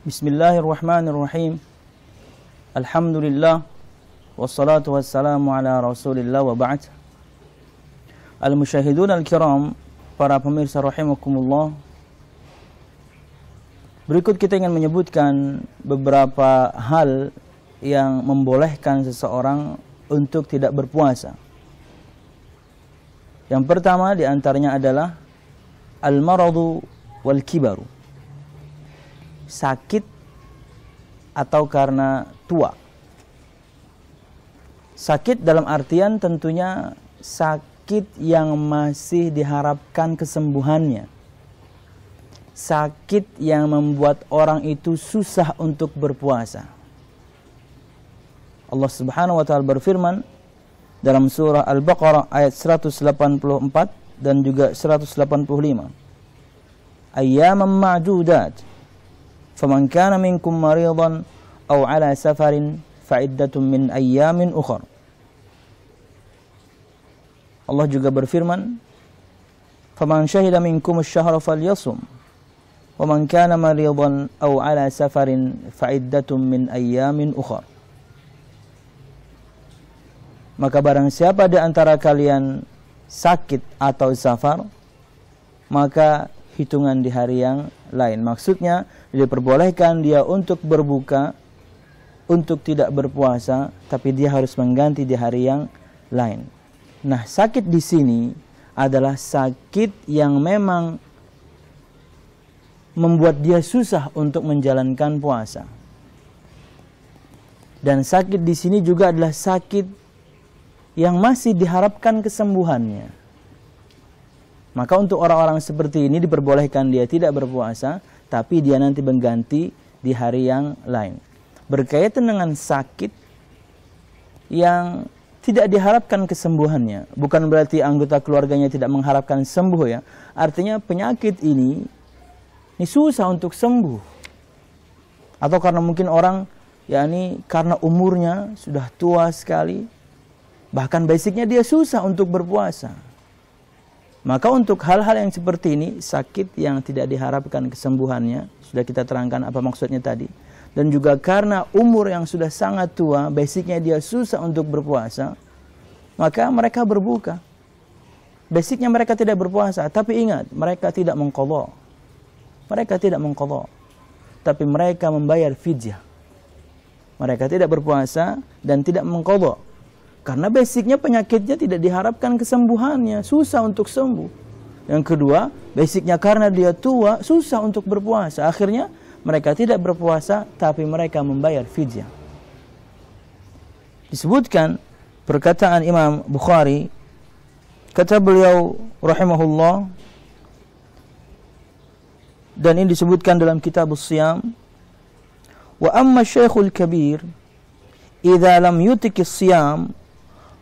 Bismillahirrahmanirrahim. Alhamdulillah. wassalatu wassalamu ala Rasulillah wa ba'd. al رسول al-kiram, para pemirsa rahimakumullah berikut kita ingin menyebutkan beberapa hal yang membolehkan seseorang untuk tidak berpuasa yang pertama diantaranya adalah al-maradu wal-kibaru sakit atau karena tua. Sakit dalam artian tentunya sakit yang masih diharapkan kesembuhannya. Sakit yang membuat orang itu susah untuk berpuasa. Allah Subhanahu wa taala berfirman dalam surah Al-Baqarah ayat 184 dan juga 185. Ayyaman ma'dudat فمن كان منكم مريضا أو على سفر فعدة من أيام أخر Allah juga berfirman فمن شهد منكم الشهر فليصم ومن كان مريضا أو على سفر فعدة من أيام أخر Maka barang siapa di antara kalian sakit atau safar, maka hitungan di hari yang lain. Maksudnya diperbolehkan dia untuk berbuka, untuk tidak berpuasa, tapi dia harus mengganti di hari yang lain. Nah, sakit di sini adalah sakit yang memang membuat dia susah untuk menjalankan puasa. Dan sakit di sini juga adalah sakit yang masih diharapkan kesembuhannya. Maka untuk orang-orang seperti ini diperbolehkan dia tidak berpuasa, tapi dia nanti mengganti di hari yang lain. Berkaitan dengan sakit yang tidak diharapkan kesembuhannya. Bukan berarti anggota keluarganya tidak mengharapkan sembuh ya. Artinya penyakit ini, ini susah untuk sembuh. Atau karena mungkin orang, yakni karena umurnya sudah tua sekali. Bahkan basicnya dia susah untuk berpuasa. Maka untuk hal-hal yang seperti ini, sakit yang tidak diharapkan kesembuhannya, sudah kita terangkan apa maksudnya tadi. Dan juga karena umur yang sudah sangat tua, basicnya dia susah untuk berpuasa, maka mereka berbuka. Basicnya mereka tidak berpuasa, tapi ingat, mereka tidak mengkodok. Mereka tidak mengkodok. Tapi mereka membayar fidyah. Mereka tidak berpuasa dan tidak mengkodok karena basicnya penyakitnya tidak diharapkan kesembuhannya, susah untuk sembuh. Yang kedua, basicnya karena dia tua, susah untuk berpuasa. Akhirnya mereka tidak berpuasa, tapi mereka membayar fidyah. Disebutkan perkataan Imam Bukhari, kata beliau rahimahullah, dan ini disebutkan dalam kitab Siyam, wa amma syekhul kabir, idza lam yutik siyam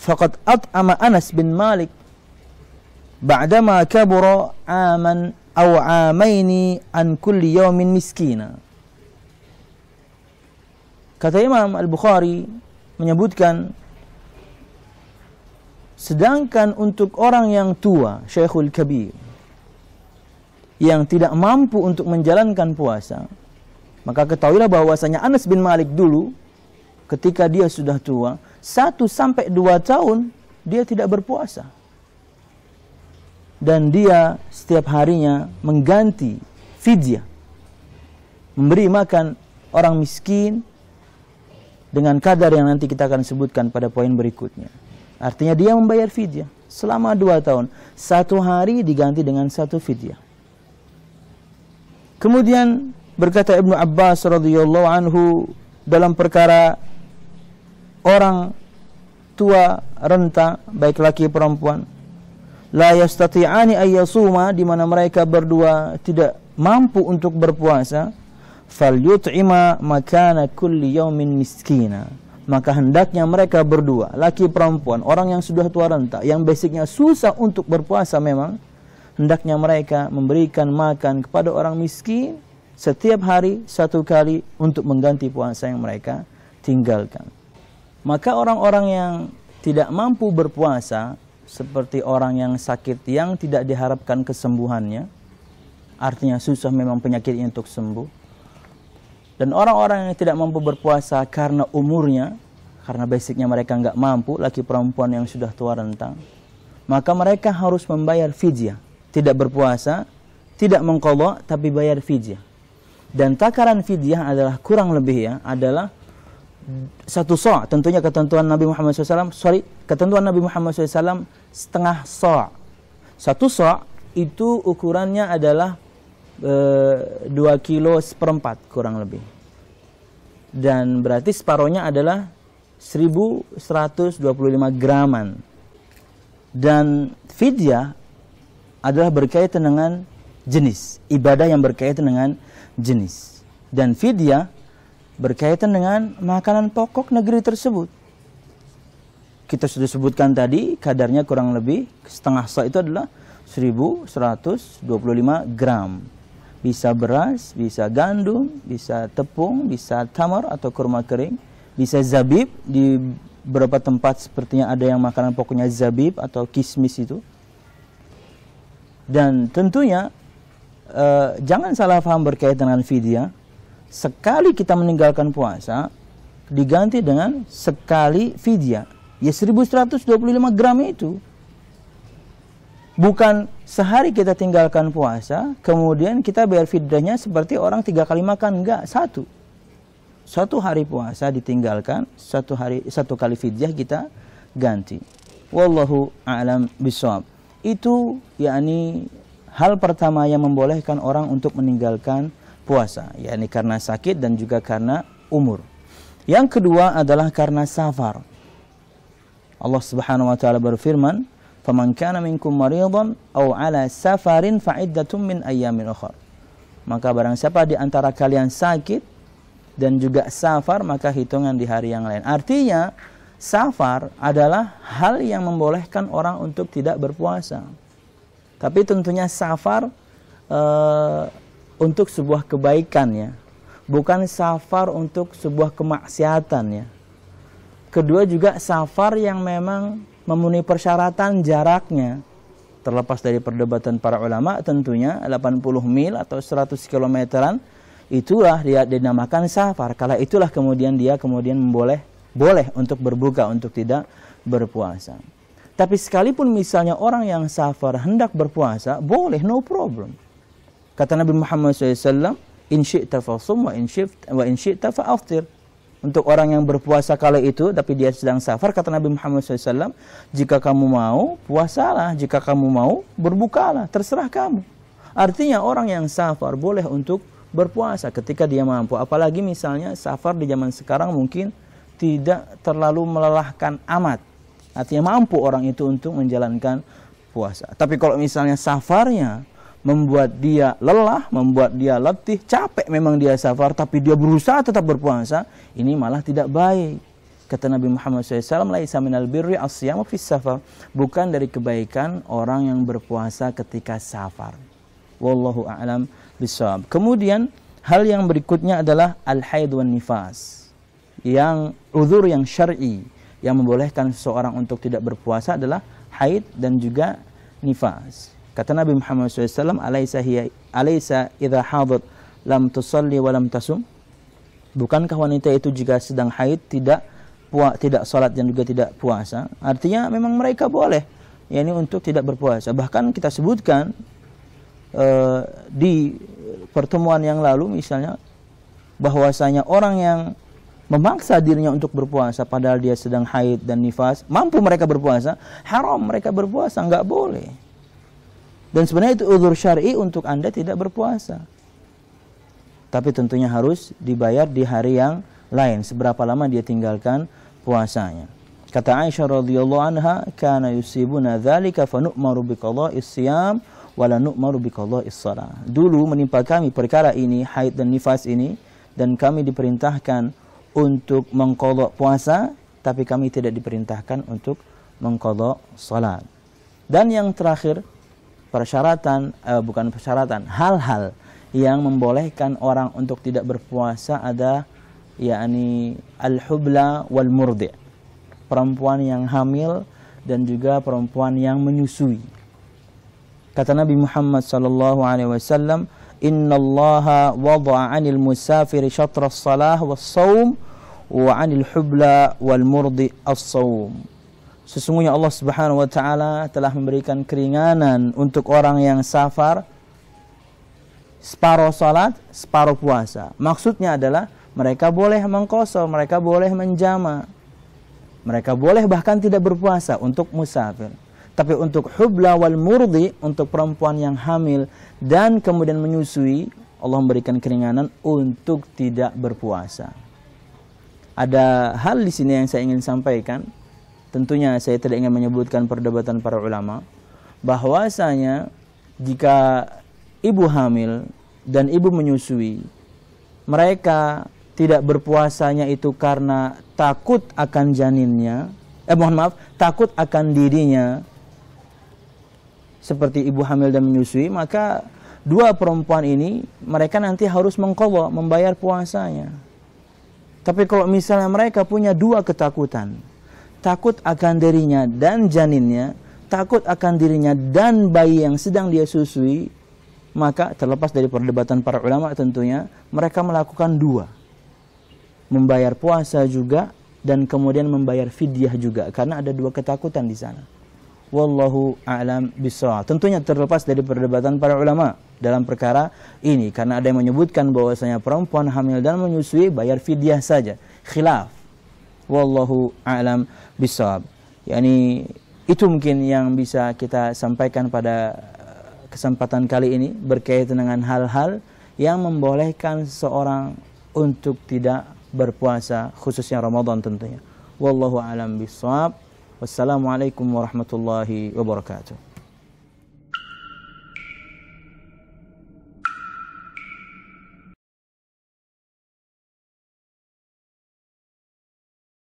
faqad at'ama Anas bin Malik ba'dama kabura aman aw amaini an kulli yawmin miskina. Kata Imam Al-Bukhari menyebutkan sedangkan untuk orang yang tua, Syekhul Kabir yang tidak mampu untuk menjalankan puasa, maka ketahuilah bahwasanya Anas bin Malik dulu ketika dia sudah tua, satu sampai dua tahun dia tidak berpuasa. Dan dia setiap harinya mengganti fidyah. Memberi makan orang miskin dengan kadar yang nanti kita akan sebutkan pada poin berikutnya. Artinya dia membayar fidyah selama dua tahun. Satu hari diganti dengan satu fidyah. Kemudian berkata Ibnu Abbas radhiyallahu anhu dalam perkara orang tua renta baik laki perempuan la yastati'ani ayyasuma di mana mereka berdua tidak mampu untuk berpuasa falyut'ima makana kulli yaumin miskina maka hendaknya mereka berdua laki perempuan orang yang sudah tua renta yang basicnya susah untuk berpuasa memang hendaknya mereka memberikan makan kepada orang miskin setiap hari satu kali untuk mengganti puasa yang mereka tinggalkan maka orang-orang yang tidak mampu berpuasa seperti orang yang sakit yang tidak diharapkan kesembuhannya, artinya susah memang penyakitnya untuk sembuh. Dan orang-orang yang tidak mampu berpuasa karena umurnya, karena basicnya mereka nggak mampu, laki perempuan yang sudah tua rentang, maka mereka harus membayar fidyah. Tidak berpuasa, tidak mengkodok tapi bayar fidyah. Dan takaran fidyah adalah kurang lebih ya, adalah satu so' tentunya ketentuan Nabi Muhammad SAW sorry ketentuan Nabi Muhammad SAW setengah so' satu so' itu ukurannya adalah eh, dua kilo seperempat kurang lebih dan berarti separohnya adalah 1125 graman dan vidya adalah berkaitan dengan jenis ibadah yang berkaitan dengan jenis dan vidya berkaitan dengan makanan pokok negeri tersebut. Kita sudah sebutkan tadi kadarnya kurang lebih setengah sa itu adalah 1125 gram. Bisa beras, bisa gandum, bisa tepung, bisa tamar atau kurma kering, bisa zabib di beberapa tempat sepertinya ada yang makanan pokoknya zabib atau kismis itu. Dan tentunya uh, jangan salah paham berkaitan dengan vidya sekali kita meninggalkan puasa diganti dengan sekali fidya ya 1125 gram itu bukan sehari kita tinggalkan puasa kemudian kita bayar fidyahnya seperti orang tiga kali makan enggak satu satu hari puasa ditinggalkan satu hari satu kali fidyah kita ganti wallahu alam bisawab itu yakni hal pertama yang membolehkan orang untuk meninggalkan puasa, yakni karena sakit dan juga karena umur. Yang kedua adalah karena safar. Allah Subhanahu wa taala berfirman, "Faman kana minkum maridan aw ala safarin fa iddatun min ayyamin ukhra." Maka barang siapa di antara kalian sakit dan juga safar, maka hitungan di hari yang lain. Artinya, safar adalah hal yang membolehkan orang untuk tidak berpuasa. Tapi tentunya safar eh, untuk sebuah kebaikan ya. Bukan safar untuk sebuah kemaksiatan ya. Kedua juga safar yang memang memenuhi persyaratan jaraknya. Terlepas dari perdebatan para ulama tentunya 80 mil atau 100 kilometeran itulah dia dinamakan safar. Kala itulah kemudian dia kemudian memboleh boleh untuk berbuka untuk tidak berpuasa. Tapi sekalipun misalnya orang yang safar hendak berpuasa, boleh no problem. Kata Nabi Muhammad SAW, In syi'ta fasum wa in syi'ta wa in syi'ta fa'aftir. Untuk orang yang berpuasa kala itu, tapi dia sedang safar, kata Nabi Muhammad SAW, jika kamu mau, puasalah. Jika kamu mau, berbukalah. Terserah kamu. Artinya orang yang safar boleh untuk berpuasa ketika dia mampu. Apalagi misalnya safar di zaman sekarang mungkin tidak terlalu melelahkan amat. Artinya mampu orang itu untuk menjalankan puasa. Tapi kalau misalnya safarnya membuat dia lelah, membuat dia letih, capek memang dia safar, tapi dia berusaha tetap berpuasa, ini malah tidak baik. Kata Nabi Muhammad SAW, Laisa minal birri asyamu fis safar. Bukan dari kebaikan orang yang berpuasa ketika safar. Wallahu a'lam bisawab. Kemudian hal yang berikutnya adalah al-haid wa nifas. Yang uzur yang syar'i yang membolehkan seseorang untuk tidak berpuasa adalah haid dan juga nifas. Kata Nabi Muhammad SAW, "Alaisa hiya alaisa idza hadat lam tusalli wa lam tasum?" Bukankah wanita itu jika sedang haid tidak puas, tidak salat dan juga tidak puasa? Artinya memang mereka boleh yakni untuk tidak berpuasa. Bahkan kita sebutkan uh, di pertemuan yang lalu misalnya bahwasanya orang yang memaksa dirinya untuk berpuasa padahal dia sedang haid dan nifas, mampu mereka berpuasa, haram mereka berpuasa, enggak boleh. Dan sebenarnya itu uzur syar'i untuk Anda tidak berpuasa. Tapi tentunya harus dibayar di hari yang lain seberapa lama dia tinggalkan puasanya. Kata Aisyah radhiyallahu anha, "Kana yusibuna dzalika fa nu'maru bi isyam siyam wa la nu'maru Dulu menimpa kami perkara ini, haid dan nifas ini dan kami diperintahkan untuk mengkodok puasa, tapi kami tidak diperintahkan untuk mengkodok salat. Dan yang terakhir, persyaratan eh, bukan persyaratan hal-hal yang membolehkan orang untuk tidak berpuasa ada yakni al-hubla wal murdi perempuan yang hamil dan juga perempuan yang menyusui kata Nabi Muhammad sallallahu alaihi wasallam inna Allah wada'a 'anil musafiri syatra as-salah was-saum wa 'anil hubla wal murdi as-saum Sesungguhnya Allah Subhanahu wa taala telah memberikan keringanan untuk orang yang safar separuh salat, separuh puasa. Maksudnya adalah mereka boleh mengkosong mereka boleh menjama. Mereka boleh bahkan tidak berpuasa untuk musafir. Tapi untuk hubla wal murdi, untuk perempuan yang hamil dan kemudian menyusui, Allah memberikan keringanan untuk tidak berpuasa. Ada hal di sini yang saya ingin sampaikan tentunya saya tidak ingin menyebutkan perdebatan para ulama bahwasanya jika ibu hamil dan ibu menyusui mereka tidak berpuasanya itu karena takut akan janinnya eh mohon maaf takut akan dirinya seperti ibu hamil dan menyusui maka dua perempuan ini mereka nanti harus mengkobok membayar puasanya tapi kalau misalnya mereka punya dua ketakutan takut akan dirinya dan janinnya, takut akan dirinya dan bayi yang sedang dia susui, maka terlepas dari perdebatan para ulama tentunya, mereka melakukan dua. Membayar puasa juga dan kemudian membayar fidyah juga karena ada dua ketakutan di sana. Wallahu a'lam bishawab. Tentunya terlepas dari perdebatan para ulama dalam perkara ini karena ada yang menyebutkan bahwasanya perempuan hamil dan menyusui bayar fidyah saja. Khilaf wallahu a'lam bisawab yakni itu mungkin yang bisa kita sampaikan pada eh, kesempatan kali ini berkaitan dengan hal-hal yang membolehkan seorang untuk tidak berpuasa khususnya Ramadan tentunya wallahu a'lam bisawab wassalamualaikum warahmatullahi wabarakatuh